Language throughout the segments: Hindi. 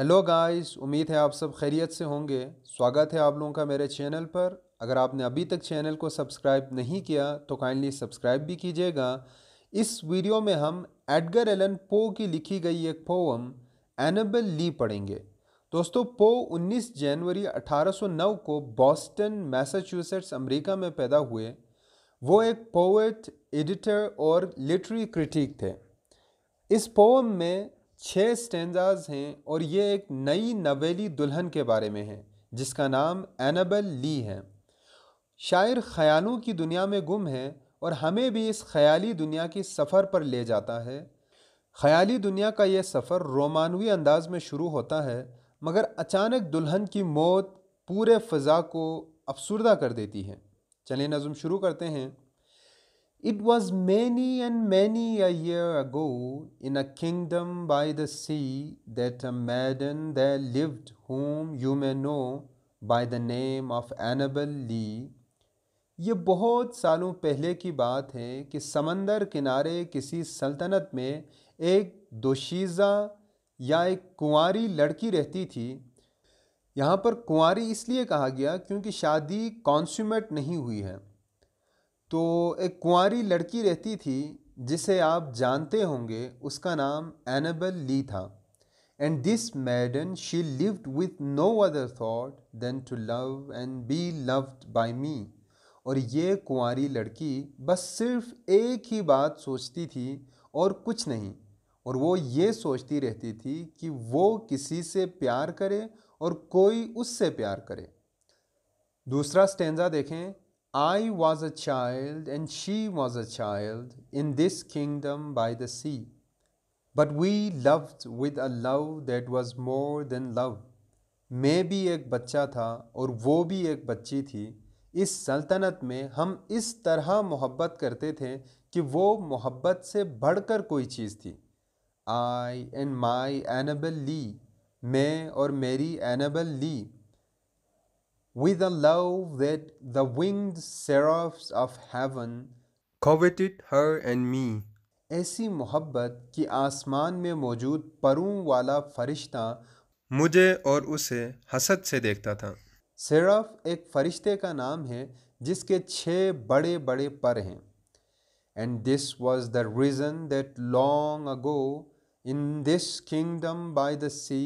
हेलो गाइस उम्मीद है आप सब खैरियत से होंगे स्वागत है आप लोगों का मेरे चैनल पर अगर आपने अभी तक चैनल को सब्सक्राइब नहीं किया तो काइंडली सब्सक्राइब भी कीजिएगा इस वीडियो में हम एडगर एलन पो की लिखी गई एक पोम एनेबल ली पढ़ेंगे दोस्तों पो 19 जनवरी 1809 को बॉस्टन मैसाचुसेट्स अमरीका में पैदा हुए वो एक पोएट एडिटर और लिटरी क्रिटिक थे इस पोम में छः स्टेंजाज हैं और ये एक नई नवेली दुल्हन के बारे में है जिसका नाम एनाबल ली है शायर ख्यालों की दुनिया में गुम है और हमें भी इस ख्याली दुनिया की सफ़र पर ले जाता है ख्याली दुनिया का यह सफ़र रोमानवी अंदाज में शुरू होता है मगर अचानक दुल्हन की मौत पूरे फ़ज़ा को अफसरदा कर देती है चलिए नज़म शुरू करते हैं It was many and many a year ago, in a kingdom by the sea, that a maiden there lived whom you may know by the name of Annabel Lee. ये बहुत सालों पहले की बात है कि समंदर किनारे किसी सल्तनत में एक दोशीज़ा या एक कुंवारी लड़की रहती थी यहाँ पर कुंवारी इसलिए कहा गया क्योंकि शादी कॉन्सूमेट नहीं हुई है तो एक कुंवारी लड़की रहती थी जिसे आप जानते होंगे उसका नाम एनेबल ली था and this maiden she lived with no other thought than to love and be loved by me और ये कुंवारी लड़की बस सिर्फ एक ही बात सोचती थी और कुछ नहीं और वो ये सोचती रहती थी कि वो किसी से प्यार करे और कोई उससे प्यार करे दूसरा स्टेंजा देखें I was a child and she was a child in this kingdom by the sea. But we loved with a love that was more than love. मैं भी एक बच्चा था और वो भी एक बच्ची थी इस सल्तनत में हम इस तरह मोहब्बत करते थे कि वो मोहब्बत से बढ़कर कोई चीज़ थी आई एंड माई एनबल ली मैं और मेरी Annabel Lee with a love that the winged seraphs of heaven coveted her and me. ऐसी मोहब्बत कि आसमान में मौजूद परों वाला फरिश्ता मुझे और उसे हसद से देखता था सिरफ एक फरिश्ते का नाम है जिसके छः बड़े बड़े पर हैं and this was the reason that long ago in this kingdom by the sea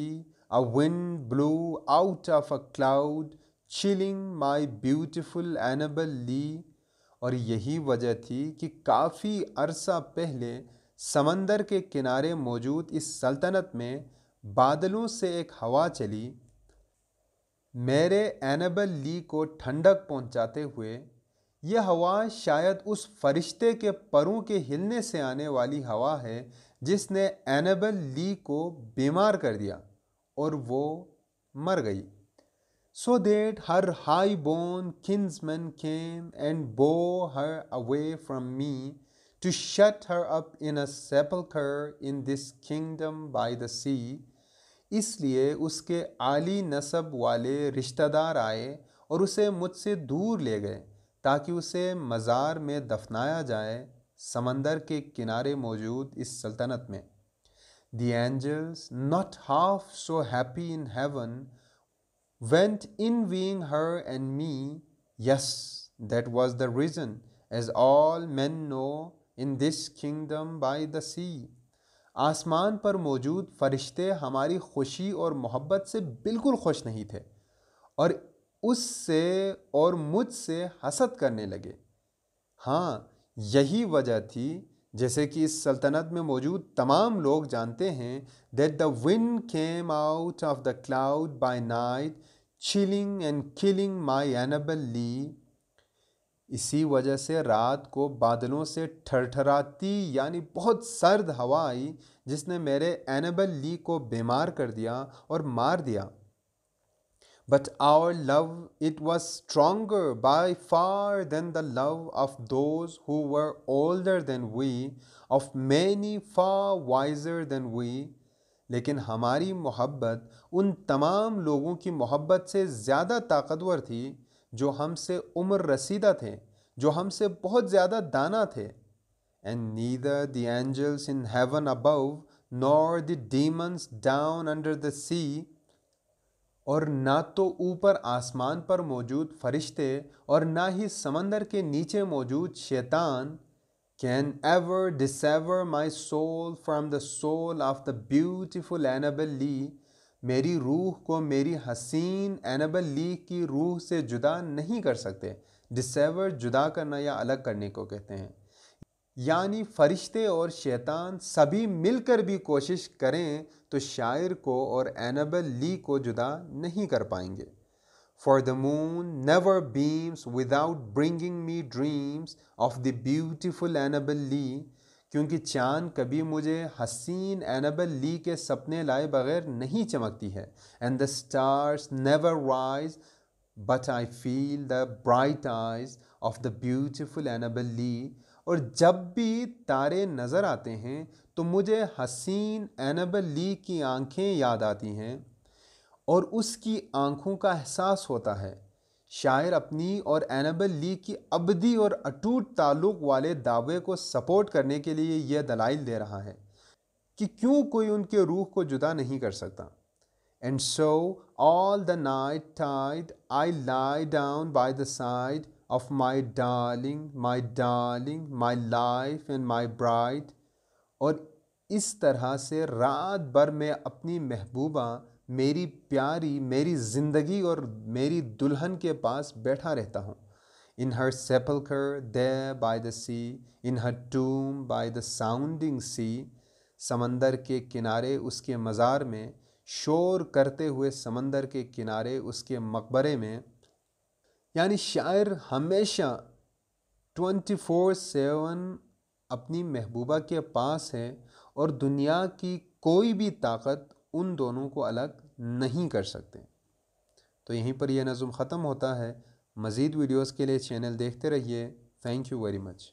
a wind blew out of a cloud chilling my beautiful Annabel Lee और यही वजह थी कि काफ़ी अरसा पहले समंदर के किनारे मौजूद इस सल्तनत में बादलों से एक हवा चली मेरे एनबल ली को ठंडक पहुंचाते हुए यह हवा शायद उस फरिश्ते के परों के हिलने से आने वाली हवा है जिसने एनबल ली को बीमार कर दिया और वो मर गई so that her high born kinsman came and bore her away from me to shut her up in a sepulchre in this kingdom by the sea इसलिए उसके आली नसब वाले रिश्तेदार आए और उसे मुझसे दूर ले गए ताकि उसे मज़ार में दफनाया जाए समंदर के किनारे मौजूद इस सल्तनत में the angels not half so happy in heaven went in being her and me. Yes, that was the reason, as all men know in this kingdom by the sea. आसमान पर मौजूद फरिश्ते हमारी खुशी और मोहब्बत से बिल्कुल खुश नहीं थे और उससे और मुझसे हसद करने लगे हाँ यही वजह थी जैसे कि इस सल्तनत में मौजूद तमाम लोग जानते हैं that the wind came out of the cloud by night chilling and killing my Annabel Lee इसी वजह से रात को बादलों से ठरठराती यानी बहुत सर्द हवा आई जिसने मेरे एनबल ली को बीमार कर दिया और मार दिया But our love, it was stronger by far than the love of those who were older than we, of many far wiser than we. लेकिन हमारी تمام لوگوں کی محبت سے زیادہ طاقتور تھی جو ہم سے عمر उम्र تھے، جو ہم سے بہت زیادہ دانا تھے. and neither the angels in heaven above nor the demons down under the sea और ना तो ऊपर आसमान पर मौजूद फरिश्ते और ना ही समंदर के नीचे मौजूद शैतान can ever dissever my soul from the soul of the beautiful Annabel Lee मेरी रूह को मेरी हसीन एनबल ली की रूह से जुदा नहीं कर सकते डिसवर जुदा करना या अलग करने को कहते हैं यानी फरिश्ते और शैतान सभी मिलकर भी कोशिश करें तो शायर को और एनबल ली को जुदा नहीं कर पाएंगे for the moon never beams without bringing me dreams of the beautiful Annabel Lee क्योंकि चांद कभी मुझे हसीन एनबल ली के सपने लाए बगैर नहीं चमकती है and the stars never rise but I feel the bright eyes of the beautiful Annabel Lee और जब भी तारे नज़र आते हैं तो मुझे हसीन एनबल ली की आंखें याद आती हैं और उसकी आंखों का एहसास होता है शायर अपनी और एनबल ली की अबदी और अटूट ताल्लुक वाले दावे को सपोर्ट करने के लिए यह दलाइल दे रहा है कि क्यों कोई उनके रूह को जुदा नहीं कर सकता and so all the night tide I lie down by the side of my darling, my darling, my life and my bride और इस तरह से रात भर मैं अपनी महबूबा मेरी प्यारी मेरी ज़िंदगी और मेरी दुल्हन के पास बैठा रहता हूँ in her sepulchre there by the sea in her tomb by the sounding sea समंदर के किनारे उसके मज़ार में शोर करते हुए समंदर के किनारे उसके मकबरे में यानी शायर हमेशा ट्वेंटी फोर सेवन अपनी महबूबा के पास है और दुनिया की कोई भी ताकत उन दोनों को अलग नहीं कर सकते तो यहीं पर यह नज़म ख़त्म होता है मज़ीद वीडियोस के लिए चैनल देखते रहिए थैंक यू वेरी मच